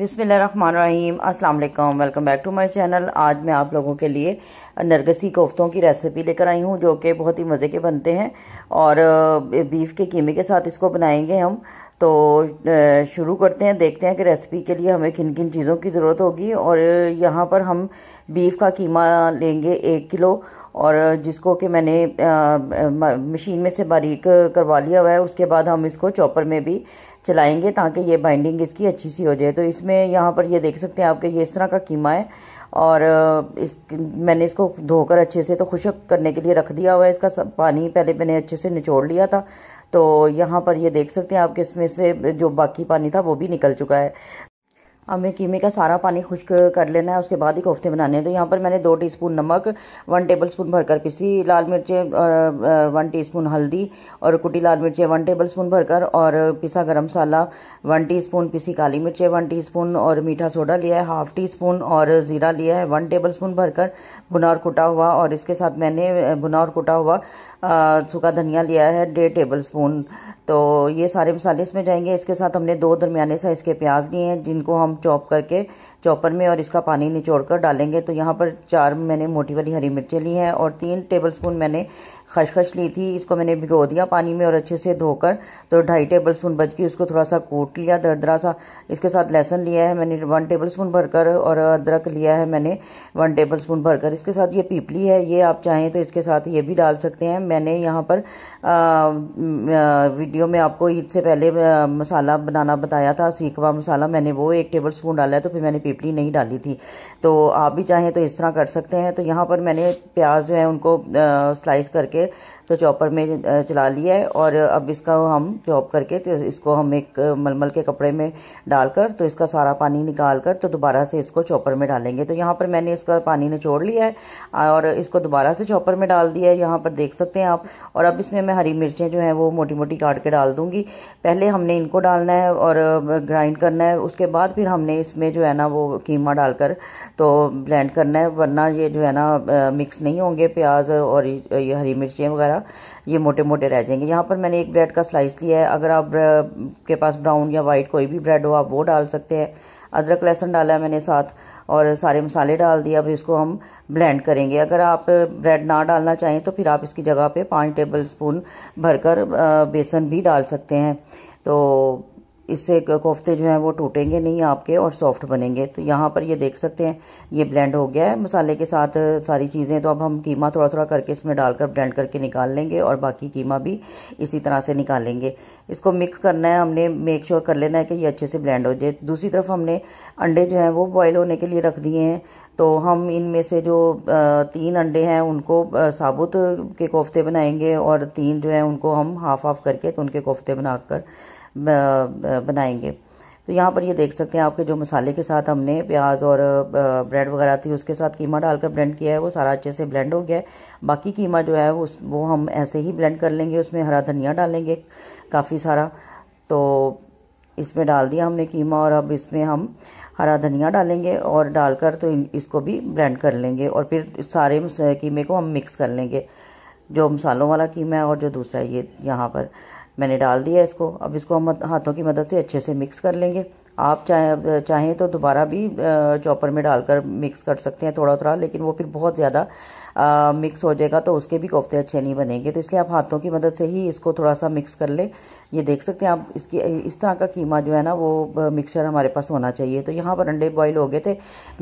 बिसमीम अस्सलाम वालेकुम welcome back to my channel आज मैं आप लोगों के लिए नरगसी कोफ्तों की रेसिपी लेकर आई हूँ जो कि बहुत ही मज़े के बनते हैं और बीफ के कीमे के साथ इसको बनाएंगे हम तो शुरू करते हैं देखते हैं कि रेसिपी के लिए हमें किन किन चीज़ों की ज़रूरत होगी और यहाँ पर हम बीफ का कीमा लेंगे एक किलो और जिसको कि मैंने मशीन में से बारीक करवा लिया हुआ है उसके बाद हम इसको चॉपर में भी चलाएंगे ताकि ये बाइंडिंग इसकी अच्छी सी हो जाए तो इसमें यहाँ पर ये देख सकते हैं आपके ये इस तरह का कीमा है और इस मैंने इसको धोकर अच्छे से तो खुशक करने के लिए रख दिया हुआ है इसका सब पानी पहले मैंने अच्छे से निचोड़ लिया था तो यहाँ पर ये देख सकते हैं आपके इसमें से जो बाकी पानी था वो भी निकल चुका है हमें कीमे का सारा पानी खुश्क कर लेना है उसके बाद ही कोफ्ते बनाने हैं तो यहाँ पर मैंने दो टीस्पून नमक वन टेबलस्पून भरकर पिसी लाल मिर्चें वन टीस्पून हल्दी और कुटी लाल मिर्चें वन टेबलस्पून भरकर और पिसा गरम मसाला वन टीस्पून पिसी काली मिर्चें वन टीस्पून और मीठा सोडा लिया है हाफ टी स्पून और ज़ीरा लिया है वन टेबल स्पून भरकर भुना और कुटा हुआ और इसके साथ मैंने भुना और कुटा हुआ सूखा धनिया लिया है डेढ़ टेबल स्पून तो ये सारे मसाले इसमें जाएंगे इसके साथ हमने दो दरमियाने साइज़ के प्याज लिए हैं जिनको हम चॉप करके चॉपर में और इसका पानी निचोड़ कर डालेंगे तो यहाँ पर चार मैंने मोटी वाली हरी मिर्चें ली हैं और तीन टेबलस्पून मैंने खशखश ली थी इसको मैंने भिगो दिया पानी में और अच्छे से धोकर तो ढाई टेबल स्पून बच गई उसको थोड़ा सा कूट लिया दरदरा सा इसके साथ लहसन लिया है मैंने वन टेबल स्पून भरकर और अदरक लिया है मैंने वन टेबल स्पून भरकर इसके साथ ये पीपली है ये आप चाहें तो इसके साथ ये भी डाल सकते हैं मैंने यहाँ पर वीडियो में आपको ईद से पहले मसाला बनाना बताया था सीखवा मसाला मैंने वो एक टेबल स्पून डाला है तो फिर मैंने पीपली नहीं डाली थी तो आप भी चाहें तो इस तरह कर सकते हैं तो यहाँ पर मैंने प्याज जो है उनको स्लाइस करके Merci. तो चॉपर में चला लिया है और अब इसका हम चॉप करके तो इसको हम एक मलमल के कपड़े में डालकर तो इसका सारा पानी निकाल कर तो दोबारा से इसको चॉपर में डालेंगे तो यहाँ पर मैंने इसका पानी निचोड़ लिया है और इसको दोबारा से चॉपर में डाल दिया है यहाँ पर देख सकते हैं आप और अब इसमें मैं हरी मिर्चें जो हैं वो मोटी मोटी काट के डाल दूंगी पहले हमने इनको डालना है और ग्राइंड करना है उसके बाद फिर हमने इसमें जो है ना वो कीमा डालकर तो ब्लेंड करना है वरना ये जो है ना मिक्स नहीं होंगे प्याज और ये हरी मिर्चें वगैरह वगैरह ये मोटे मोटे रह जाएंगे यहाँ पर मैंने एक ब्रेड का स्लाइस लिया है अगर आप के पास ब्राउन या वाइट कोई भी ब्रेड हो आप वो डाल सकते हैं अदरक लहसुन डाला है मैंने साथ और सारे मसाले डाल दिए अब इसको हम ब्लेंड करेंगे अगर आप ब्रेड ना डालना चाहें तो फिर आप इसकी जगह पे पाँच टेबल स्पून भरकर बेसन भी डाल सकते हैं तो इससे कोफ्ते जो हैं वो टूटेंगे नहीं आपके और सॉफ्ट बनेंगे तो यहाँ पर ये देख सकते हैं ये ब्लेंड हो गया है मसाले के साथ सारी चीज़ें तो अब हम कीमा थोड़ा थोड़ा करके इसमें डालकर ब्लेंड करके निकाल लेंगे और बाकी कीमा भी इसी तरह से निकालेंगे इसको मिक्स करना है हमने मेक श्योर कर लेना है कि ये अच्छे से ब्लेंड हो जाए दूसरी तरफ हमने अंडे जो हैं वो बॉयल होने के लिए रख दिए हैं तो हम इनमें से जो तीन अंडे हैं उनको साबुत के कोफ्ते बनाएंगे और तीन जो हैं उनको हम हाफ हाफ करके तो उनके कोफ्ते बनाकर बनाएंगे तो यहाँ पर ये देख सकते हैं आपके जो मसाले के साथ हमने प्याज और ब्रेड वगैरह थी उसके साथ कीमा डालकर ब्लेंड किया है वो सारा अच्छे से ब्लेंड हो गया है बाकी कीमा जो है उस वो हम ऐसे ही ब्लेंड कर लेंगे उसमें हरा धनिया डालेंगे काफ़ी सारा तो इसमें डाल दिया हमने कीमा और अब इसमें हम हरा धनिया डालेंगे और डालकर तो इसको भी ब्लेंड कर लेंगे और फिर सारे कीमे को हम मिक्स कर लेंगे जो मसालों वाला कीमा है और जो दूसरा ये यहाँ पर मैंने डाल दिया इसको अब इसको हम हाथों की मदद से अच्छे से मिक्स कर लेंगे आप चाहे चाहें तो दोबारा भी चॉपर में डालकर मिक्स कर सकते हैं थोड़ा थोड़ा लेकिन वो फिर बहुत ज़्यादा मिक्स हो जाएगा तो उसके भी कोफ्ते अच्छे नहीं बनेंगे तो इसलिए आप हाथों की मदद से ही इसको थोड़ा सा मिक्स कर लें ये देख सकते हैं आप इसकी इस तरह का कीमा जो है ना वो मिक्सचर हमारे पास होना चाहिए तो यहाँ पर अंडे बॉयल हो गए थे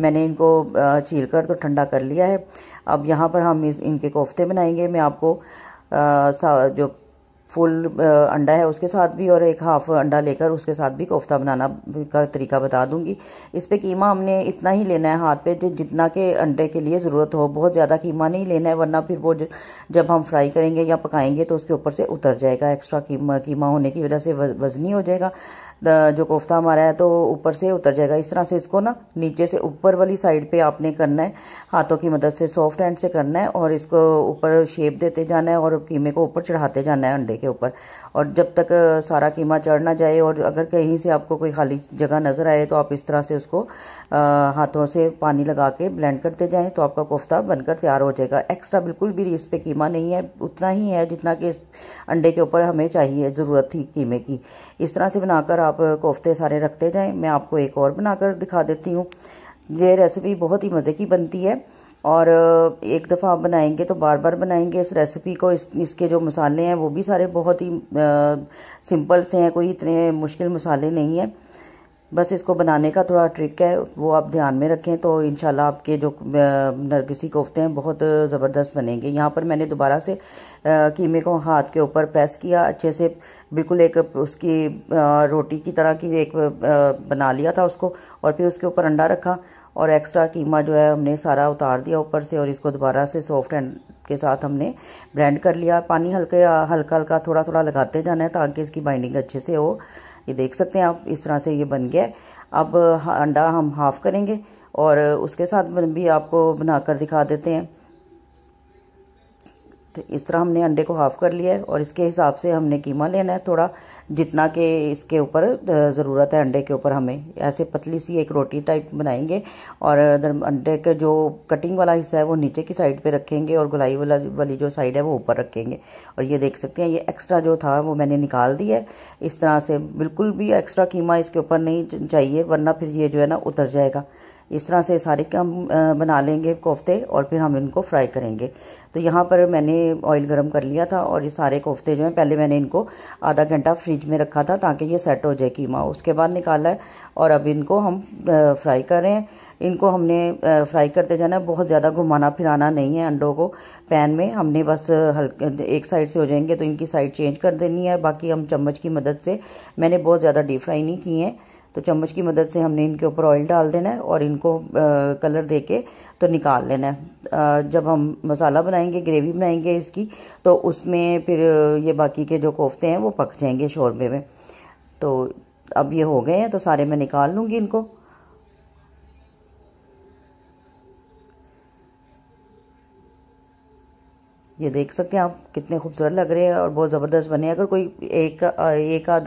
मैंने इनको छील कर तो ठंडा कर लिया है अब यहाँ पर हम इनके कोफ्ते बनाएंगे मैं आपको जो फुल अंडा है उसके साथ भी और एक हाफ अंडा लेकर उसके साथ भी कोफ्ता बनाना का तरीका बता दूंगी इस पे कीमा हमने इतना ही लेना है हाथ पे जितना के अंडे के लिए ज़रूरत हो बहुत ज़्यादा कीमा नहीं लेना है वरना फिर वो जब हम फ्राई करेंगे या पकाएंगे तो उसके ऊपर से उतर जाएगा एक्स्ट्रा कीमा कीमा होने की वजह से वजनी हो जाएगा जो कोफ्ता हमारा है तो ऊपर से उतर जाएगा इस तरह से इसको ना नीचे से ऊपर वाली साइड पे आपने करना है हाथों की मदद से सॉफ्ट हैंड से करना है और इसको ऊपर शेप देते जाना है और कीमे को ऊपर चढ़ाते जाना है अंडे के ऊपर और जब तक सारा कीमा चढ़ ना जाए और अगर कहीं से आपको कोई खाली जगह नज़र आए तो आप इस तरह से उसको आ, हाथों से पानी लगा के ब्लेंड करते जाएं तो आपका कोफ्ता बनकर तैयार हो जाएगा एक्स्ट्रा बिल्कुल भी इस पर कीमा नहीं है उतना ही है जितना कि अंडे के ऊपर हमें चाहिए ज़रूरत थी कीमे की इस तरह से बनाकर आप कोफ्ते सारे रखते जाएं मैं आपको एक और बनाकर दिखा देती हूँ ये रेसिपी बहुत ही मज़े की बनती है और एक दफ़ा आप बनाएंगे तो बार बार बनाएंगे इस रेसिपी को इस इसके जो मसाले हैं वो भी सारे बहुत ही सिंपल से हैं कोई इतने मुश्किल मसाले नहीं हैं बस इसको बनाने का थोड़ा ट्रिक है वो आप ध्यान में रखें तो इन आपके जो नरगसी कोफ्ते हैं बहुत ज़बरदस्त बनेंगे यहाँ पर मैंने दोबारा से कीमे को हाथ के ऊपर प्रेस किया अच्छे से बिल्कुल एक उसकी रोटी की तरह की एक बना लिया था उसको और फिर उसके ऊपर अंडा रखा और एक्स्ट्रा कीमा जो है हमने सारा उतार दिया ऊपर से और इसको दोबारा से सॉफ्ट एंड के साथ हमने ब्लेंड कर लिया पानी हल्के हल्का हल्का थोड़ा थोड़ा लगाते जाना है ताकि इसकी बाइंडिंग अच्छे से हो ये देख सकते हैं आप इस तरह से ये बन गया अब अंडा हम हाफ करेंगे और उसके साथ भी आपको बनाकर दिखा देते हैं तो इस तरह हमने अंडे को हाफ कर लिया है और इसके हिसाब से हमने कीमा लेना है थोड़ा जितना के इसके ऊपर ज़रूरत है अंडे के ऊपर हमें ऐसे पतली सी एक रोटी टाइप बनाएंगे और अंडे का जो कटिंग वाला हिस्सा है वो नीचे की साइड पे रखेंगे और गुलाई वाला वाली जो साइड है वो ऊपर रखेंगे और ये देख सकते हैं ये एक्स्ट्रा जो था वो मैंने निकाल दिया है इस तरह से बिल्कुल भी एक्स्ट्रा कीमा इसके ऊपर नहीं चाहिए वरना फिर ये जो है ना उतर जाएगा इस तरह से सारे हम बना लेंगे कोफ्ते और फिर हम इनको फ्राई करेंगे तो यहाँ पर मैंने ऑयल गरम कर लिया था और ये सारे कोफ्ते जो हैं पहले मैंने इनको आधा घंटा फ्रिज में रखा था ताकि ये सेट हो जाए कीमा उसके बाद निकाला है और अब इनको हम फ्राई कर रहे हैं इनको हमने फ्राई करते जाना बहुत ज़्यादा घुमाना फिराना नहीं है अंडों को पैन में हमने बस हल्के एक साइड से हो जाएंगे तो इनकी साइड चेंज कर देनी है बाकी हम चम्मच की मदद से मैंने बहुत ज़्यादा डीप फ्राई नहीं किए हैं तो चम्मच की मदद से हमने इनके ऊपर ऑयल डाल देना है और इनको आ, कलर दे के तो निकाल लेना है आ, जब हम मसाला बनाएंगे ग्रेवी बनाएंगे इसकी तो उसमें फिर ये बाकी के जो कोफ्ते हैं वो पक जाएंगे शोरबे में तो अब ये हो गए हैं तो सारे मैं निकाल लूँगी इनको ये देख सकते हैं आप कितने खूबसूरत लग रहे हैं और बहुत ज़बरदस्त बने हैं अगर कोई एक एक आध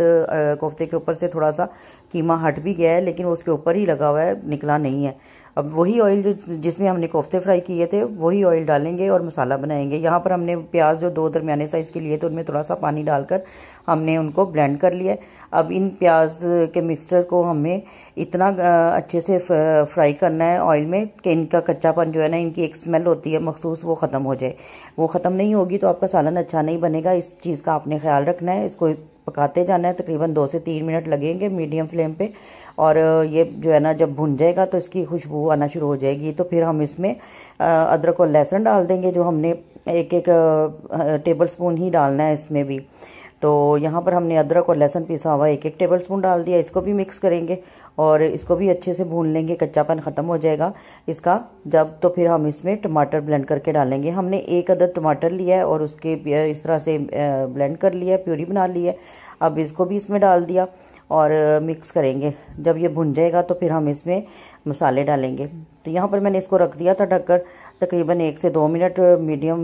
कोफ्ते के ऊपर से थोड़ा सा कीमा हट भी गया है लेकिन वो उसके ऊपर ही लगा हुआ है निकला नहीं है अब वही ऑयल जो जिसमें हमने कोफ्ते फ्राई किए थे वही ऑयल डालेंगे और मसाला बनाएंगे यहाँ पर हमने प्याज जो दो दरमियाने साइज़ के लिए थे उनमें थोड़ा सा पानी डालकर हमने उनको ब्लेंड कर लिया अब इन प्याज के मिक्सचर को हमें इतना अच्छे से फ्राई करना है ऑयल में कि इनका कच्चापन जो है ना इनकी एक स्मेल होती है मखसूस वो ख़त्म हो जाए वो ख़त्म नहीं होगी तो आपका सालन अच्छा नहीं बनेगा इस चीज़ का आपने ख्याल रखना है इसको पकाते जाना है तकरीबन दो से तीन मिनट लगेंगे मीडियम फ्लेम पे और ये जो है ना जब भुन जाएगा तो इसकी खुशबू आना शुरू हो जाएगी तो फिर हम इसमें अदरक और लहसुन डाल देंगे जो हमने एक एक टेबल स्पून ही डालना है इसमें भी तो यहाँ पर हमने अदरक और लहसुन पीसा हुआ एक एक टेबल स्पून डाल दिया इसको भी मिक्स करेंगे और इसको भी अच्छे से भून लेंगे कच्चापन ख़त्म हो जाएगा इसका जब तो फिर हम इसमें टमाटर ब्लेंड करके डालेंगे हमने एक अदर टमाटर लिया है और उसके इस तरह से ब्लेंड कर लिया है प्यूरी बना ली है अब इसको भी इसमें डाल दिया और मिक्स करेंगे जब ये भुन जाएगा तो फिर हम इसमें मसाले डालेंगे तो यहाँ पर मैंने इसको रख दिया था ढककर तकरीबन एक से दो मिनट मीडियम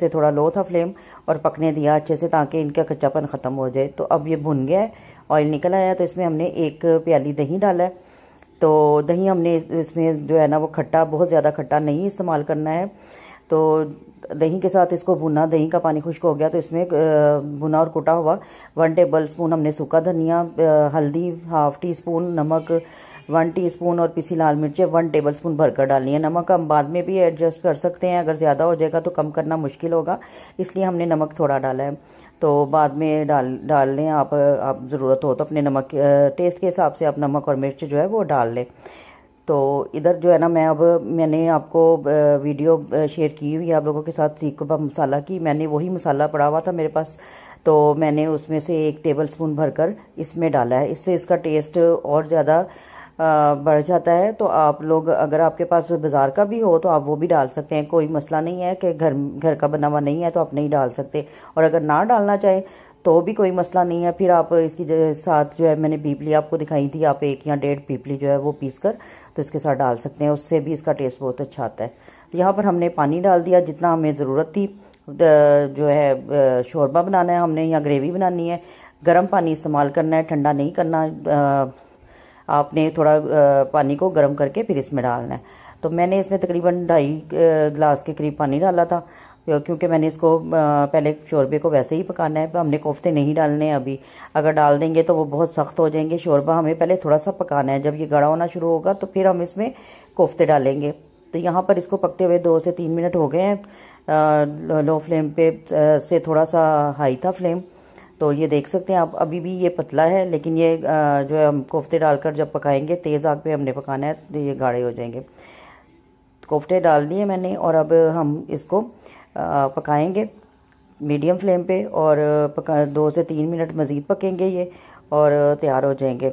से थोड़ा लो था फ्लेम और पकने दिया अच्छे से ताकि इनका कच्चापन ख़त्म हो जाए तो अब ये भुन गया है ऑयल निकल आया तो इसमें हमने एक प्याली दही डाला है तो दही हमने इसमें जो है ना वो खट्टा बहुत ज़्यादा खट्टा नहीं इस्तेमाल करना है तो दही के साथ इसको भुना दही का पानी खुश्क हो गया तो इसमें भुना और कुटा हुआ वन टेबल स्पून हमने सूखा धनिया हल्दी हाफ टी स्पून नमक वन टीस्पून और पीसी लाल मिर्चें वन टेबल स्पून भरकर डालनी है नमक हम बाद में भी एडजस्ट कर सकते हैं अगर ज़्यादा हो जाएगा तो कम करना मुश्किल होगा इसलिए हमने नमक थोड़ा डाला है तो बाद में डाल डाल लें आप आप ज़रूरत हो तो अपने नमक टेस्ट के हिसाब से आप नमक और मिर्च जो है वो डाल लें तो इधर जो है ना मैं अब मैंने आपको वीडियो शेयर की हुई आप लोगों के साथ सीख मसाला की मैंने वही मसाला पड़ा हुआ था मेरे पास तो मैंने उसमें से एक टेबल स्पून भरकर इसमें डाला है इससे इसका टेस्ट और ज़्यादा बढ़ जाता है तो आप लोग अगर आपके पास बाज़ार का भी हो तो आप वो भी डाल सकते हैं कोई मसला नहीं है कि घर घर का बना हुआ नहीं है तो आप नहीं डाल सकते और अगर ना डालना चाहें तो भी कोई मसला नहीं है फिर आप इसकी साथ जो है मैंने पीपली आपको दिखाई थी आप एक या डेढ़ पीपली जो है वो पीस कर तो इसके साथ डाल सकते हैं उससे भी इसका टेस्ट बहुत अच्छा आता है यहाँ पर हमने पानी डाल दिया जितना हमें ज़रूरत थी जो है शोरबा बनाना है हमने या ग्रेवी बनानी है गर्म पानी इस्तेमाल करना है ठंडा नहीं करना आपने थोड़ा पानी को गर्म करके फिर इसमें डालना है तो मैंने इसमें तकरीबन ढाई ग्लास के करीब पानी डाला था क्योंकि मैंने इसको पहले शोरबे को वैसे ही पकाना है हमने कोफ्ते नहीं डालने हैं अभी अगर डाल देंगे तो वो बहुत सख्त हो जाएंगे शोरबा हमें पहले थोड़ा सा पकाना है जब ये गड़ा होना शुरू होगा तो फिर हम इसमें कोफ्ते डालेंगे तो यहाँ पर इसको पकते हुए दो से तीन मिनट हो गए हैं लो फ्लेम पे से थोड़ा सा हाई था फ्लेम तो ये देख सकते हैं आप अभी भी ये पतला है लेकिन ये जो है हम कोफ्ते डालकर जब पकाएंगे तेज़ आग पे हमने पकाना है तो ये गाढ़े हो जाएंगे कोफ्ते डाल दिए मैंने और अब हम इसको पकाएंगे मीडियम फ्लेम पे और पका दो से तीन मिनट मज़ीद पकेंगे ये और तैयार हो जाएंगे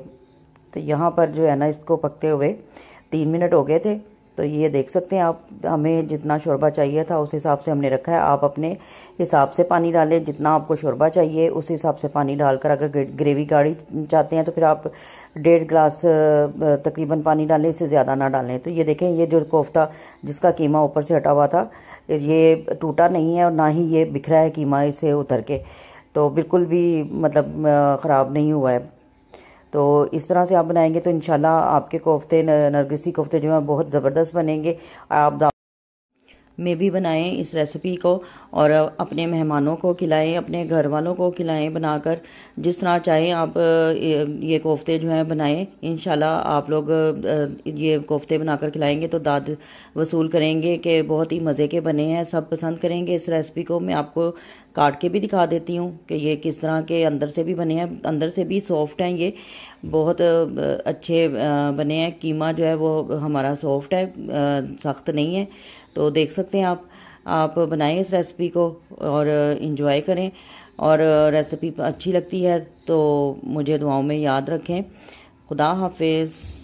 तो यहाँ पर जो है ना इसको पकते हुए तीन मिनट हो गए थे तो ये देख सकते हैं आप हमें जितना शोरबा चाहिए था उस हिसाब से हमने रखा है आप अपने हिसाब से पानी डालें जितना आपको शोरबा चाहिए उस हिसाब से पानी डालकर अगर ग्रेवी गाढ़ी चाहते हैं तो फिर आप डेढ़ ग्लास तकरीबन पानी डालें इससे ज़्यादा ना डालें तो ये देखें ये जो कोफ्ता जिसका कीमा ऊपर से हटा हुआ था ये टूटा नहीं है और ना ही ये बिखरा है कीमा इसे उतर के तो बिल्कुल भी मतलब ख़राब नहीं हुआ है तो इस तरह से आप बनाएंगे तो इनशाला आपके कोफ्ते नरगिसी कोफ्ते जो है बहुत ज़बरदस्त बनेंगे आप में भी बनाएं इस रेसिपी को और अपने मेहमानों को खिलाएं अपने घर वालों को खिलाएं बनाकर जिस तरह चाहें आप ये कोफ्ते जो हैं बनाएं इन आप लोग ये कोफ्ते बनाकर खिलाएंगे तो दाद वसूल करेंगे कि बहुत ही मज़े के बने हैं सब पसंद करेंगे इस रेसिपी को मैं आपको काट के भी दिखा देती हूँ कि ये किस तरह के अंदर से भी बने हैं अंदर से भी सॉफ्ट हैं ये बहुत अच्छे बने हैं कीमा जो है वो हमारा सॉफ्ट है सख्त नहीं है तो देख सकते हैं आप आप बनाएं इस रेसिपी को और इन्जॉय करें और रेसिपी अच्छी लगती है तो मुझे दुआओं में याद रखें खुदा हाफिज़